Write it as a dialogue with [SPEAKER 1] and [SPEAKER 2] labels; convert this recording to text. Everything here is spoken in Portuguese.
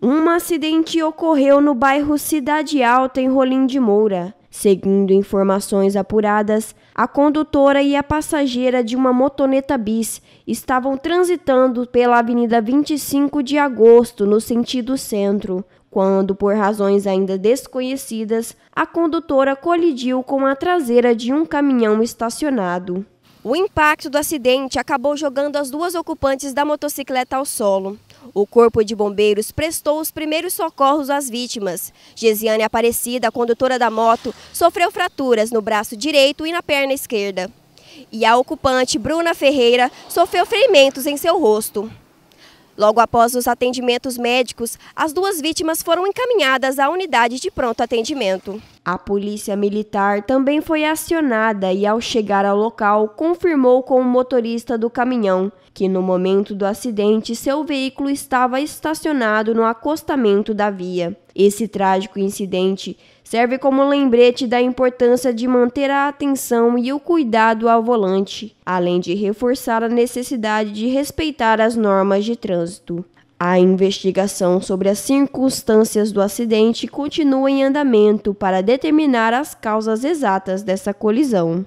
[SPEAKER 1] Um acidente ocorreu no bairro Cidade Alta, em Rolim de Moura. Segundo informações apuradas, a condutora e a passageira de uma motoneta bis estavam transitando pela Avenida 25 de Agosto, no sentido centro, quando, por razões ainda desconhecidas, a condutora colidiu com a traseira de um caminhão estacionado. O impacto do acidente acabou jogando as duas ocupantes da motocicleta ao solo. O Corpo de Bombeiros prestou os primeiros socorros às vítimas. Gesiane Aparecida, condutora da moto, sofreu fraturas no braço direito e na perna esquerda. E a ocupante, Bruna Ferreira, sofreu ferimentos em seu rosto. Logo após os atendimentos médicos, as duas vítimas foram encaminhadas à unidade de pronto atendimento. A polícia militar também foi acionada e, ao chegar ao local, confirmou com o motorista do caminhão que, no momento do acidente, seu veículo estava estacionado no acostamento da via. Esse trágico incidente serve como lembrete da importância de manter a atenção e o cuidado ao volante, além de reforçar a necessidade de respeitar as normas de trânsito. A investigação sobre as circunstâncias do acidente continua em andamento para determinar as causas exatas dessa colisão.